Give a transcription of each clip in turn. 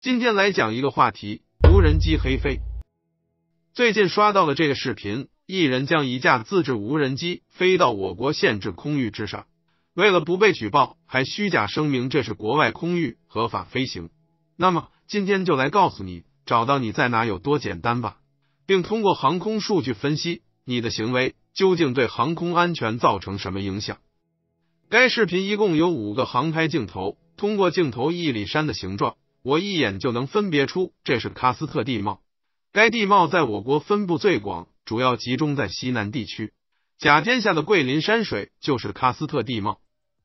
今天来讲一个话题：无人机黑飞。最近刷到了这个视频，一人将一架自制无人机飞到我国限制空域之上，为了不被举报，还虚假声明这是国外空域合法飞行。那么今天就来告诉你，找到你在哪有多简单吧，并通过航空数据分析你的行为究竟对航空安全造成什么影响。该视频一共有五个航拍镜头，通过镜头一里山的形状。我一眼就能分别出这是喀斯特地貌，该地貌在我国分布最广，主要集中在西南地区。甲天下的桂林山水就是喀斯特地貌。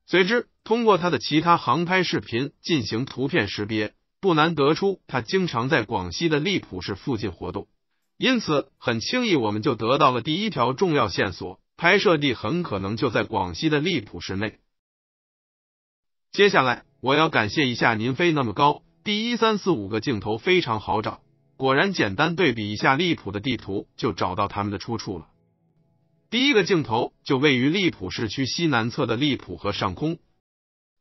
随之，通过它的其他航拍视频进行图片识别，不难得出它经常在广西的荔浦市附近活动。因此，很轻易我们就得到了第一条重要线索：拍摄地很可能就在广西的荔浦市内。接下来，我要感谢一下您飞那么高。第一三四五个镜头非常好找，果然简单对比一下利浦的地图就找到他们的出处了。第一个镜头就位于利浦市区西南侧的利浦河上空，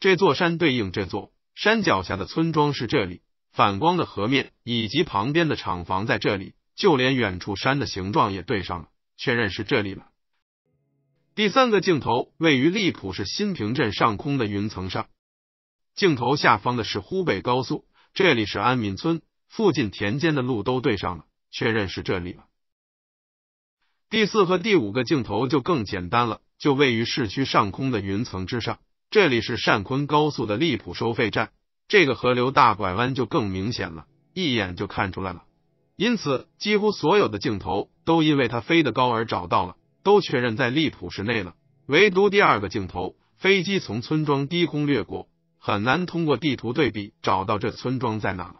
这座山对应这座山脚下的村庄是这里，反光的河面以及旁边的厂房在这里，就连远处山的形状也对上了，确认是这里了。第三个镜头位于利浦市新平镇上空的云层上，镜头下方的是湖北高速。这里是安民村，附近田间的路都对上了，确认是这里了。第四和第五个镜头就更简单了，就位于市区上空的云层之上。这里是汕昆高速的荔浦收费站，这个河流大拐弯就更明显了，一眼就看出来了。因此，几乎所有的镜头都因为它飞得高而找到了，都确认在荔浦市内了。唯独第二个镜头，飞机从村庄低空掠过。很难通过地图对比找到这村庄在哪了。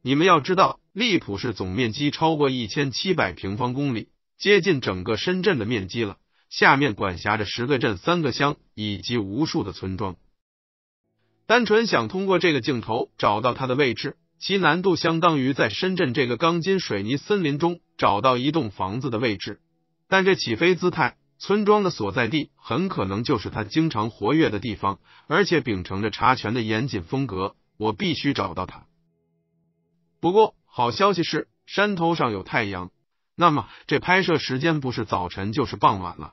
你们要知道，荔浦市总面积超过一千七百平方公里，接近整个深圳的面积了。下面管辖着十个镇、三个乡以及无数的村庄。单纯想通过这个镜头找到它的位置，其难度相当于在深圳这个钢筋水泥森林中找到一栋房子的位置。但这起飞姿态。村庄的所在地很可能就是他经常活跃的地方，而且秉承着查拳的严谨风格，我必须找到他。不过好消息是，山头上有太阳，那么这拍摄时间不是早晨就是傍晚了。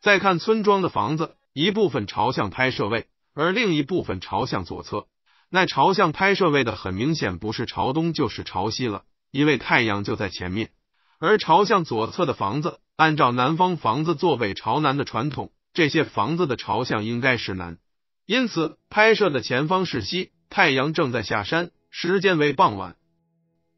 再看村庄的房子，一部分朝向拍摄位，而另一部分朝向左侧。那朝向拍摄位的很明显不是朝东就是朝西了，因为太阳就在前面，而朝向左侧的房子。按照南方房子坐北朝南的传统，这些房子的朝向应该是南，因此拍摄的前方是西，太阳正在下山，时间为傍晚。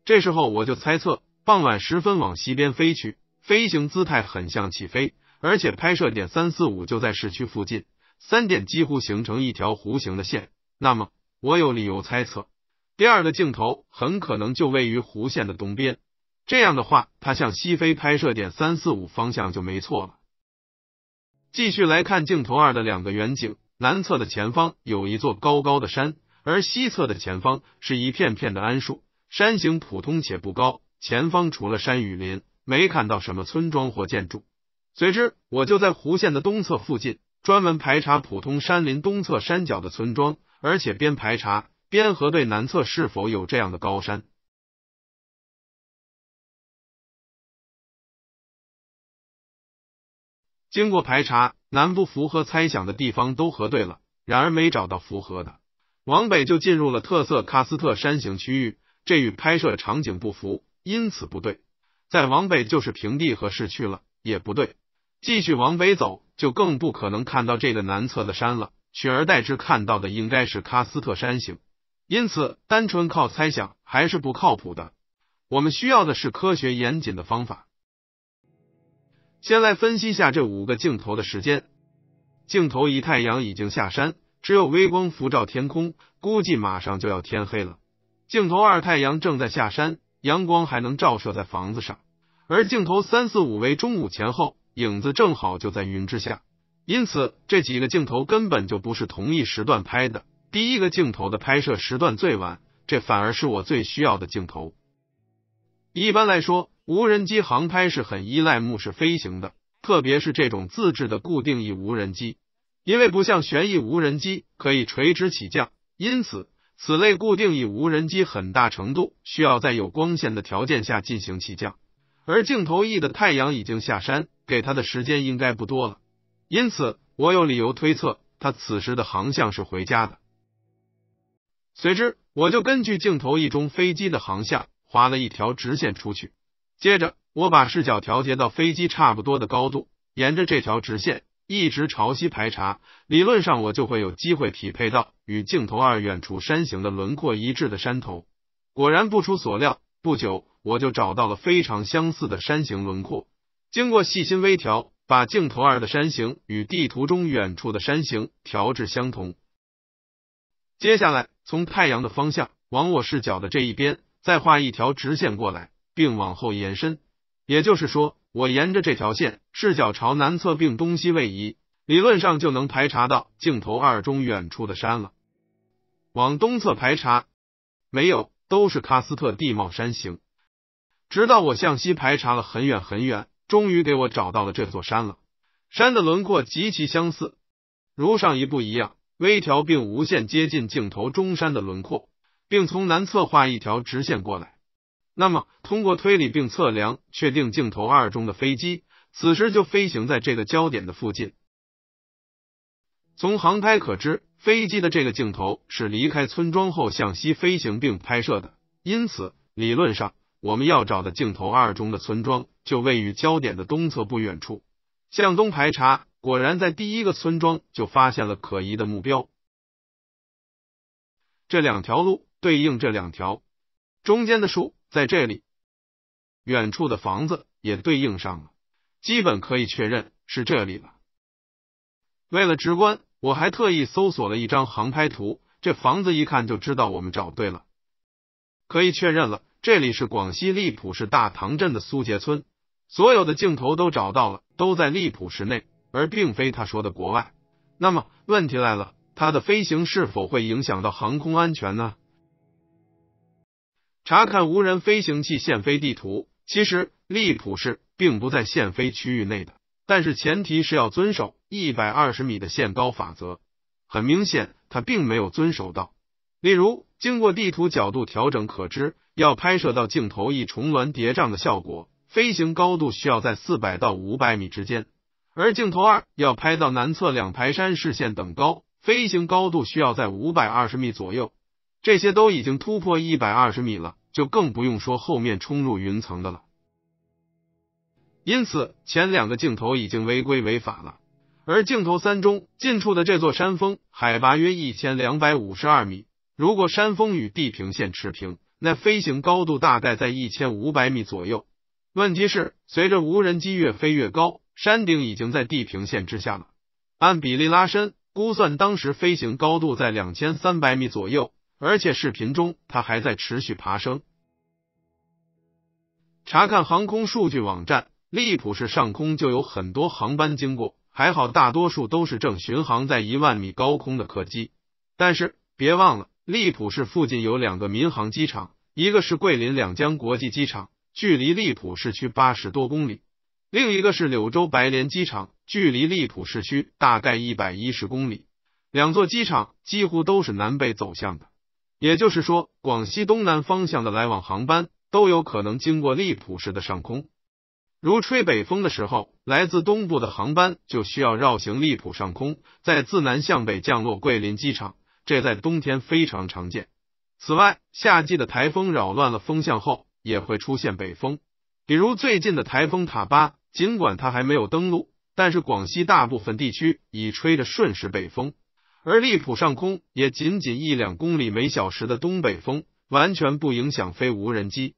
这时候我就猜测，傍晚时分往西边飞去，飞行姿态很像起飞，而且拍摄点三四五就在市区附近，三点几乎形成一条弧形的线，那么我有理由猜测，第二个镜头很可能就位于弧线的东边。这样的话，它向西飞拍摄点三四五方向就没错了。继续来看镜头二的两个远景，南侧的前方有一座高高的山，而西侧的前方是一片片的桉树。山形普通且不高，前方除了山与林，没看到什么村庄或建筑。随之，我就在弧线的东侧附近，专门排查普通山林东侧山脚的村庄，而且边排查边核对南侧是否有这样的高山。经过排查，南不符合猜想的地方都核对了，然而没找到符合的。往北就进入了特色喀斯特山形区域，这与拍摄场景不符，因此不对。再往北就是平地和市区了，也不对。继续往北走，就更不可能看到这个南侧的山了，取而代之看到的应该是喀斯特山形。因此，单纯靠猜想还是不靠谱的。我们需要的是科学严谨的方法。先来分析下这五个镜头的时间。镜头一，太阳已经下山，只有微光浮照天空，估计马上就要天黑了。镜头二，太阳正在下山，阳光还能照射在房子上。而镜头三四五为中午前后，影子正好就在云之下。因此这几个镜头根本就不是同一时段拍的。第一个镜头的拍摄时段最晚，这反而是我最需要的镜头。一般来说，无人机航拍是很依赖目视飞行的，特别是这种自制的固定翼无人机，因为不像旋翼无人机可以垂直起降，因此此类固定翼无人机很大程度需要在有光线的条件下进行起降。而镜头翼的太阳已经下山，给它的时间应该不多了，因此我有理由推测它此时的航向是回家的。随之，我就根据镜头一中飞机的航向。划了一条直线出去，接着我把视角调节到飞机差不多的高度，沿着这条直线一直朝西排查，理论上我就会有机会匹配到与镜头二远处山形的轮廓一致的山头。果然不出所料，不久我就找到了非常相似的山形轮廓。经过细心微调，把镜头二的山形与地图中远处的山形调至相同。接下来从太阳的方向往我视角的这一边。再画一条直线过来，并往后延伸。也就是说，我沿着这条线，视角朝南侧并东西位移，理论上就能排查到镜头二中远处的山了。往东侧排查，没有，都是喀斯特地貌山形。直到我向西排查了很远很远，终于给我找到了这座山了。山的轮廓极其相似，如上一步一样，微调并无限接近镜头中山的轮廓。并从南侧画一条直线过来。那么，通过推理并测量，确定镜头二中的飞机此时就飞行在这个焦点的附近。从航拍可知，飞机的这个镜头是离开村庄后向西飞行并拍摄的。因此，理论上我们要找的镜头二中的村庄就位于焦点的东侧不远处。向东排查，果然在第一个村庄就发现了可疑的目标。这两条路。对应这两条中间的树在这里，远处的房子也对应上了，基本可以确认是这里了。为了直观，我还特意搜索了一张航拍图，这房子一看就知道我们找对了，可以确认了，这里是广西荔浦市大塘镇的苏杰村。所有的镜头都找到了，都在荔浦市内，而并非他说的国外。那么问题来了，它的飞行是否会影响到航空安全呢？查看无人飞行器限飞地图，其实利普市并不在限飞区域内的，但是前提是要遵守一百二十米的限高法则。很明显，他并没有遵守到。例如，经过地图角度调整可知，要拍摄到镜头一重峦叠嶂的效果，飞行高度需要在四百到五百米之间；而镜头二要拍到南侧两排山视线等高，飞行高度需要在五百二十米左右。这些都已经突破一百二十米了。就更不用说后面冲入云层的了。因此，前两个镜头已经违规违法了。而镜头三中，近处的这座山峰海拔约一千两百五十二米，如果山峰与地平线持平，那飞行高度大概在一千五百米左右。问题是，随着无人机越飞越高，山顶已经在地平线之下了。按比例拉伸估算，当时飞行高度在两千三百米左右。而且视频中，它还在持续爬升。查看航空数据网站，利浦市上空就有很多航班经过，还好大多数都是正巡航在一万米高空的客机。但是别忘了，利浦市附近有两个民航机场，一个是桂林两江国际机场，距离利浦市区八十多公里；另一个是柳州白莲机场，距离利浦市区大概一百一十公里。两座机场几乎都是南北走向的。也就是说，广西东南方向的来往航班都有可能经过荔浦市的上空。如吹北风的时候，来自东部的航班就需要绕行荔浦上空，在自南向北降落桂林机场。这在冬天非常常见。此外，夏季的台风扰乱了风向后，也会出现北风。比如最近的台风塔巴，尽管它还没有登陆，但是广西大部分地区已吹着顺时北风。而利浦上空也仅仅一两公里每小时的东北风，完全不影响飞无人机。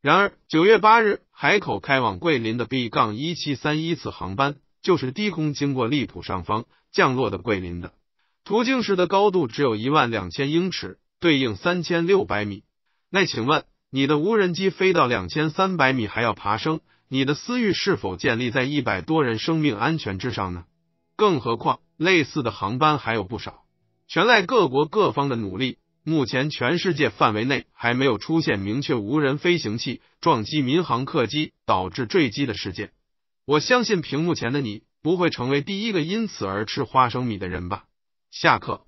然而，九月八日海口开往桂林的 B 杠一七三一次航班，就是低空经过利浦上方降落的桂林的，途径时的高度只有一万两千英尺，对应三千六百米。那请问，你的无人机飞到两千三百米还要爬升？你的私欲是否建立在一百多人生命安全之上呢？更何况，类似的航班还有不少，全赖各国各方的努力。目前，全世界范围内还没有出现明确无人飞行器撞击民航客机导致坠机的事件。我相信屏幕前的你不会成为第一个因此而吃花生米的人吧？下课。